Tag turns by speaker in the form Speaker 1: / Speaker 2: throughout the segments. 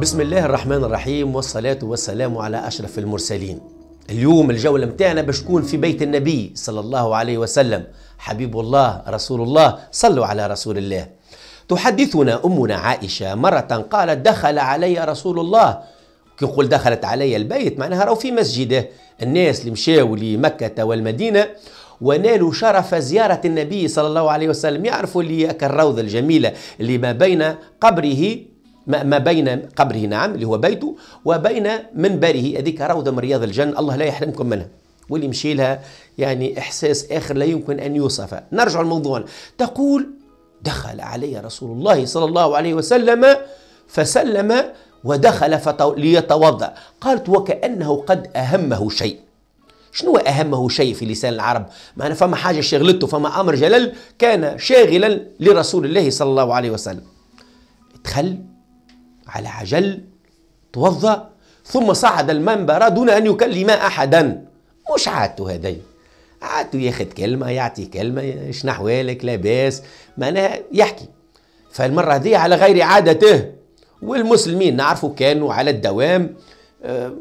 Speaker 1: بسم الله الرحمن الرحيم والصلاة والسلام على أشرف المرسلين اليوم الجولة متاعنا باش تكون في بيت النبي صلى الله عليه وسلم حبيب الله رسول الله صلوا على رسول الله تحدثنا أمنا عائشة مرة قالت دخل علي رسول الله كي يقول دخلت علي البيت معناها راهو في مسجده الناس اللي مشاو لمكة والمدينة ونالوا شرف زيارة النبي صلى الله عليه وسلم يعرفوا هي الروضة الجميلة اللي ما بين قبره ما بين قبره نعم اللي هو بيته وبين منبره هذيك روضة من رياض الجنة الله لا يحرمكم منها واللي مشي لها يعني إحساس آخر لا يمكن أن يوصف نرجع لموضوعنا تقول دخل علي رسول الله صلى الله عليه وسلم فسلم ودخل ليتوضأ قالت وكأنه قد أهمه شيء شنو أهمه شيء في لسان العرب أنا فما حاجة شغلته فما أمر جلل كان شاغلا لرسول الله صلى الله عليه وسلم دخل على عجل توضأ ثم صعد المنبر دون أن يكلم أحدا مش عادته هذي عادته ياخذ كلمة يعطي كلمة شنو أحوالك لاباس معناها يحكي فالمرة هذي على غير عادته والمسلمين نعرفوا كانوا على الدوام آه،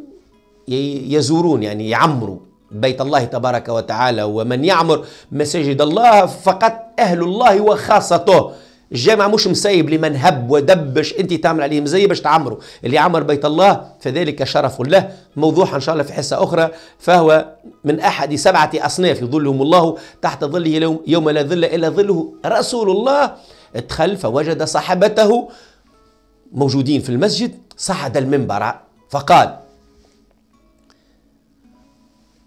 Speaker 1: يزورون يعني يعمروا بيت الله تبارك وتعالى ومن يعمر مساجد الله فقط أهل الله وخاصته الجامع مش مسيب لمن هب ودبش انت تعمل عليه مزيه باش تعمره اللي عمر بيت الله فذلك شرف له موضوع ان شاء الله في حصه اخرى فهو من احد سبعه اصناف يظلهم الله تحت ظله يوم لا ظل الا ظله رسول الله ادخل فوجد صحابته موجودين في المسجد صعد المنبر فقال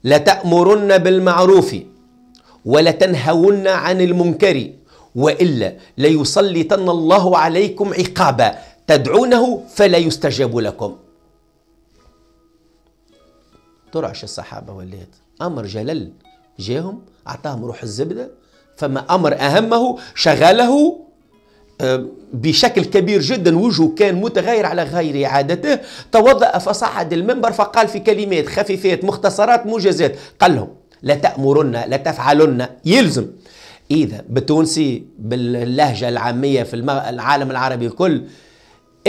Speaker 1: لتأمرن بالمعروف ولتنهون عن المنكر وإلا ليسلطن الله عليكم عقابا تدعونه فلا يستجاب لكم طرعش الصحابة وليت أمر جلل جاهم أعطاهم روح الزبدة فما أمر أهمه شغله آه، بشكل كبير جدا وجهه كان متغير على غير عادته توضأ فصعد المنبر فقال في كلمات خفيفات مختصرات موجزات قال لهم لا تأمرن لا تفعلن يلزم إذا بالتونسي باللهجة العامية في العالم العربي الكل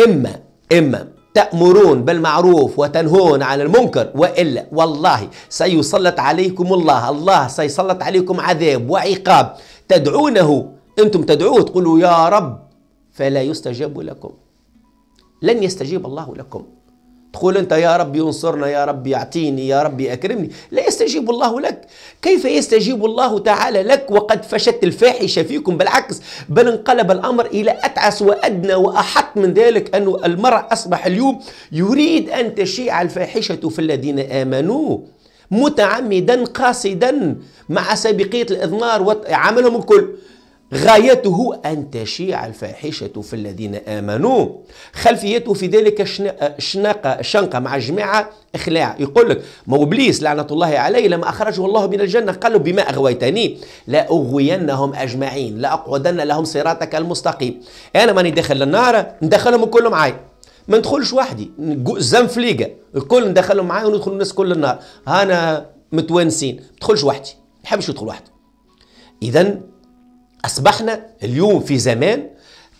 Speaker 1: إما إما تأمرون بالمعروف وتنهون عن المنكر وإلا والله سيسلط عليكم الله الله سيسلط عليكم عذاب وعقاب تدعونه أنتم تدعوه تقولوا يا رب فلا يستجاب لكم لن يستجيب الله لكم تقول أنت يا رب ينصرنا يا رب يعطيني يا رب أكرمني لا يستجيب الله لك كيف يستجيب الله تعالى لك وقد فشت الفاحشة فيكم بالعكس بل انقلب الأمر إلى أتعس وأدنى وأحط من ذلك أن المرء أصبح اليوم يريد أن تشيع الفاحشة في الذين آمنوا متعمدا قاصدا مع سابقية الإضمار وعملهم الكل غايته أن تشيع الفاحشة في الذين آمنوا خلفيته في ذلك شنقة شنقة مع الجماعة إخلاع يقول لك ما إبليس لعنة الله عليه لما أخرجه الله من الجنة قال له بما أغويتني لا أغوينهم أجمعين لأقعدن لهم صراطك المستقيم أنا ماني داخل النار ندخلهم الكل معي ما ندخلش وحدي زنفليقة الكل ندخلهم معايا وندخل الناس كل النار أنا متوانسين ما تدخلش وحدي ما يحبش يدخل وحدي إذا أصبحنا اليوم في زمان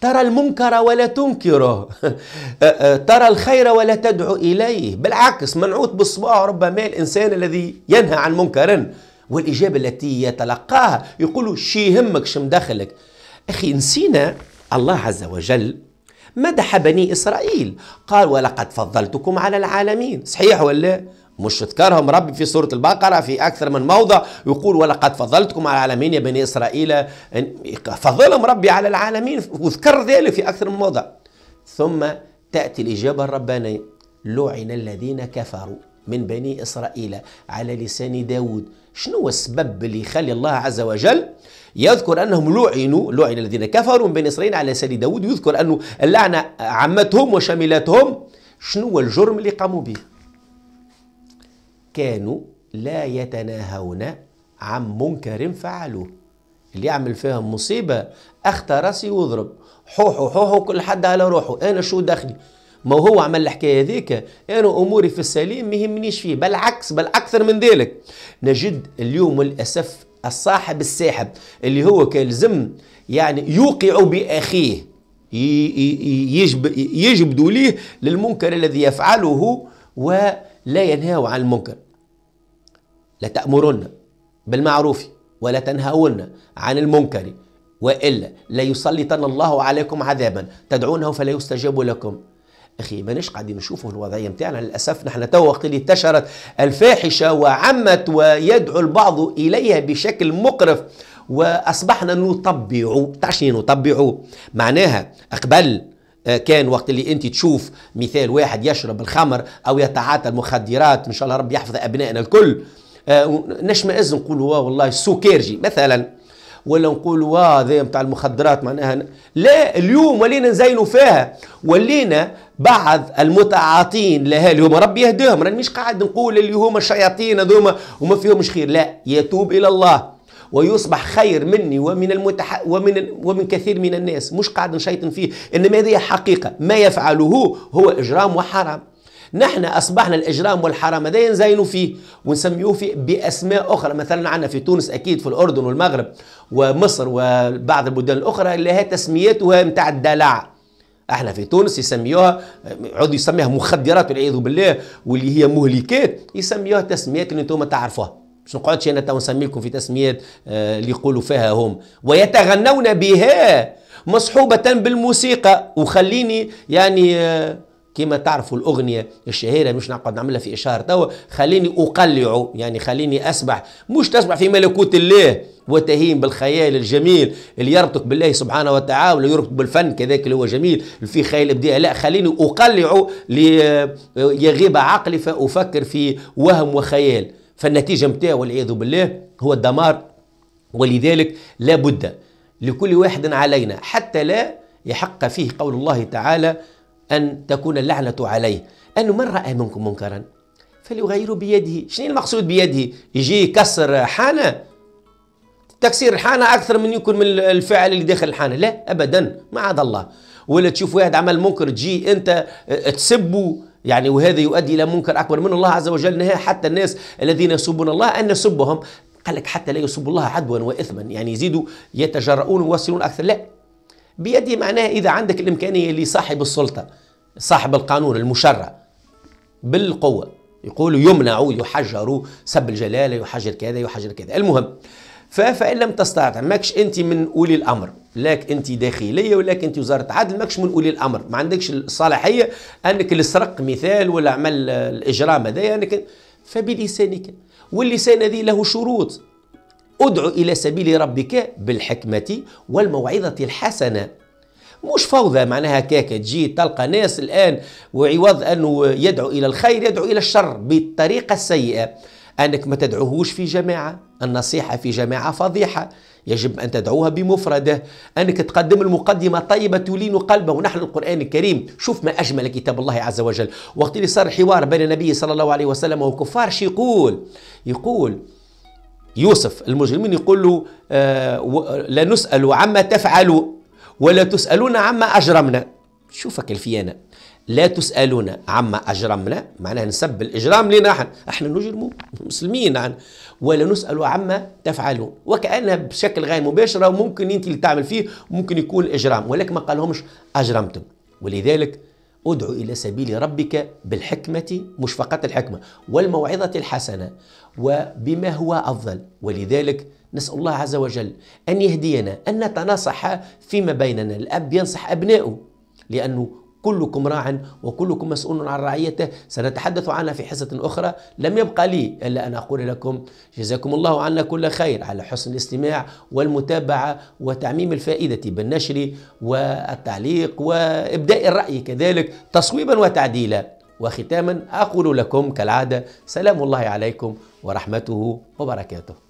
Speaker 1: ترى المنكر ولا تنكره ترى الخير ولا تدعو إليه بالعكس منعوت بالصباع ربما الإنسان الذي ينهى عن منكر والإجابة التي يتلقاها يقول شي همك شم داخلك أخي نسينا الله عز وجل مدح بني إسرائيل قال ولقد فضلتكم على العالمين صحيح ولا مش ذكرهم ربي في سورة البقرة في أكثر من موضع يقول ولقد فضلتكم على العالمين يا بني إسرائيل فضلهم ربي على العالمين وذكر ذلك في أكثر من موضع ثم تأتي الإجابة الربانية لعن الذين كفروا من بني إسرائيل على لسان داود شنو هو السبب اللي يخلي الله عز وجل يذكر أنهم لعنوا لعن الذين كفروا من بني إسرائيل على لسان داود ويذكر أنه اللعنة عمتهم وشملتهم شنو هو الجرم اللي قاموا به كانوا لا يتناهون عن منكر فعلوه اللي يعمل فيها مصيبة أخطى راسي وضرب حوحو حوحو كل حد على روحه أنا شو دخلي ما هو عمل الحكايه هذيك انا اموري في السليم ما يهمنيش فيه بالعكس بل اكثر من ذلك نجد اليوم للاسف الصاحب الساحب اللي هو كان يعني يوقع باخيه يجبدوا يجبد ليه للمنكر الذي يفعله ولا ينهاه عن المنكر لتأمرن بالمعروف ولا تنهون عن المنكر والا ليسلطن الله عليكم عذابا تدعونه فلا يستجاب لكم اخي ماناش قاعدين نشوفوا الوضعيه نتاعنا للاسف نحن تو وقت اللي انتشرت الفاحشه وعمت ويدعو البعض اليها بشكل مقرف واصبحنا نطبع تعرف نطبع معناها قبل آه، كان وقت اللي انت تشوف مثال واحد يشرب الخمر او يتعاطى المخدرات ان شاء الله ربي يحفظ ابنائنا الكل آه، نشمئز نقول هو والله السكرجي مثلا ولا نقول واه هذا نتاع المخدرات معناها لا اليوم ولينا نزينوا فيها ولينا بعض المتعاطين لها اللي هما ربي يهديهم راني مش قاعد نقول اللي هما الشياطين هذوما وما فيهمش خير لا يتوب الى الله ويصبح خير مني ومن المتح ومن ومن كثير من الناس مش قاعد نشيطن فيه انما هذه حقيقه ما يفعله هو اجرام وحرام نحن أصبحنا الإجرام والحرام ده نزينه فيه ونسميوه في بأسماء أخرى مثلا عندنا في تونس أكيد في الأردن والمغرب ومصر وبعض البلدان الأخرى اللي هي تسميتها متاع الدلع احنا في تونس يسميوها يقعدوا يسميها مخدرات والعياذ بالله واللي هي مهلكات يسميوها تسميات اللي انتم تعرفوها مش نقعدش انا تو نسميكم في تسميات آه، اللي يقولوا فيها هم ويتغنون بها مصحوبه بالموسيقى وخليني يعني آه كما تعرفوا الأغنية الشهيرة مش نقعد نعملها في إشهار توا خليني أقلع يعني خليني أسبح مش تسبح في ملكوت الله وتهين بالخيال الجميل اللي يربطك بالله سبحانه وتعالى ولا يربطك بالفن كذاك اللي هو جميل اللي فيه خيال ابداع لا خليني اقلع ليغيب عقلي فافكر في وهم وخيال فالنتيجه متاع والعياذ بالله هو الدمار ولذلك لابد لكل واحد علينا حتى لا يحق فيه قول الله تعالى أن تكون اللعنة عليه أنه من رأى منكم منكرا فليغير بيده شنو المقصود بيده يجي يكسر حانة تكسير الحانة أكثر من يكون من الفعل اللي داخل الحانة لا أبدا ما عاد الله ولا تشوف واحد عمل منكر تجي أنت آه، تسبه يعني وهذا يؤدي إلى منكر أكبر من الله عز وجل نهى حتى الناس الذين يسبون الله أن نسبهم قال لك حتى لا يسب الله عدوا وإثما يعني يزيدوا يتجرؤون ويوصلون أكثر لا بيدي معناها إذا عندك الإمكانية لصاحب السلطة صاحب القانون المشرع بالقوة يقولوا يمنعوا يحجروا سب الجلالة يحجر كذا يحجر كذا المهم فإن لم تستطع ماكش أنت من أولي الأمر لاك أنت داخلية ولاك أنت وزارة عدل ماكش من أولي الأمر ما عندكش الصلاحية أنك السرق مثال ولا عمل الإجرام هذايا أنك فبلسانك واللسان هذه له شروط ادع إلى سبيل ربك بالحكمة والموعظة الحسنة مش فوضى معناها كاكا تجي تلقى ناس الآن وعوض أنه يدعو إلى الخير يدعو إلى الشر بالطريقة السيئة أنك ما تدعوهوش في جماعة النصيحة في جماعة فضيحة يجب أن تدعوها بمفردة أنك تقدم المقدمة طيبة تلين قلبه ونحن القرآن الكريم شوف ما أجمل كتاب الله عز وجل وقت اللي صار الحوار بين النبي صلى الله عليه وسلم وكفار شي يقول يقول يوسف المجرمين يقول له آه، لا نسأل عما تفعلوا ولا تسألون عما أجرمنا شوفك الفيانة لا تسألون عما أجرمنا معناها نسب الإجرام لنا احنا, احنا نجرم مسلمين عن ولا نسأل عما تفعلون وكأنها بشكل غير مباشر وممكن أنت اللي تعمل فيه ممكن يكون إجرام ولكن ما قالهمش أجرمتم ولذلك ادع إلى سبيل ربك بالحكمة مش فقط الحكمة والموعظة الحسنة وبما هو أفضل ولذلك نسأل الله عز وجل أن يهدينا أن نتناصح فيما بيننا الأب ينصح أبنائه لأنه كلكم راع وكلكم مسؤول عن رعيته سنتحدث عنها في حصة أخرى لم يبقى لي إلا أن أقول لكم جزاكم الله عنا كل خير على حسن الاستماع والمتابعة وتعميم الفائدة بالنشر والتعليق وإبداء الرأي كذلك تصويبا وتعديلا وختاما أقول لكم كالعادة سلام الله عليكم ورحمته وبركاته